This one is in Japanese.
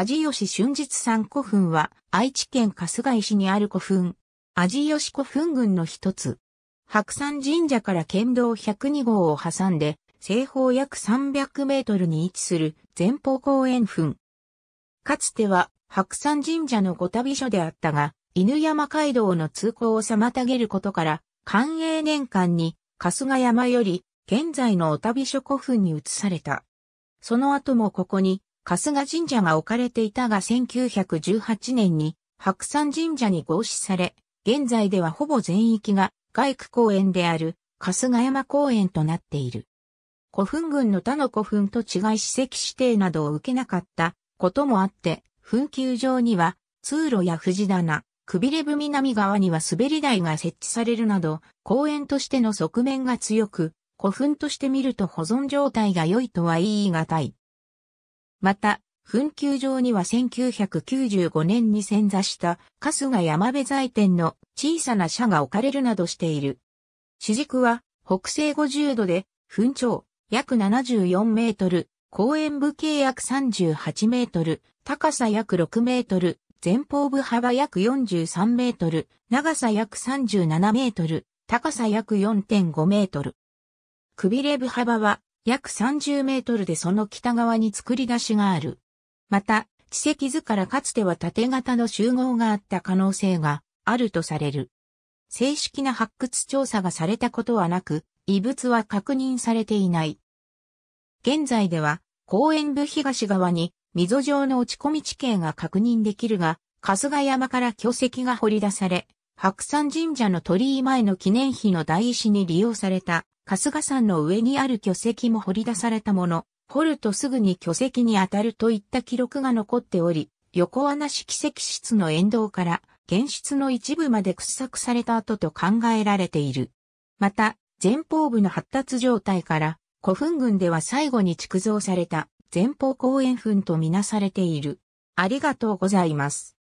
味吉春日山古墳は、愛知県春日井市にある古墳。味吉古墳群の一つ。白山神社から県道102号を挟んで、西方約300メートルに位置する前方後円墳。かつては白山神社の御旅所であったが、犬山街道の通行を妨げることから、寛永年間に春日山より現在のお旅所古墳に移された。その後もここに春日神社が置かれていたが1918年に白山神社に合祀され、現在ではほぼ全域が外区公園である春日山公園となっている。古墳群の他の古墳と違い史跡指定などを受けなかったこともあって、墳丘上には通路や藤棚、くびれ部南側には滑り台が設置されるなど、公園としての側面が強く、古墳として見ると保存状態が良いとは言い難い。また、墳丘上には1995年に潜座した春日山部財店の小さな社が置かれるなどしている。主軸は北西50度で、墳頂約74メートル、公園部径約38メートル、高さ約6メートル、前方部幅約43メートル、長さ約37メートル、高さ約4.5メートル。くびれ部幅は約30メートルでその北側に作り出しがある。また、地石図からかつては縦型の集合があった可能性があるとされる。正式な発掘調査がされたことはなく、遺物は確認されていない。現在では、公園部東側に溝状の落ち込み地形が確認できるが、春日山から巨石が掘り出され、白山神社の鳥居前の記念碑の台石に利用された春日山の上にある巨石も掘り出されたもの、掘るとすぐに巨石に当たるといった記録が残っており、横穴式石室の沿道から原室の一部まで掘削された後と考えられている。また、前方部の発達状態から古墳群では最後に築造された前方後円墳とみなされている。ありがとうございます。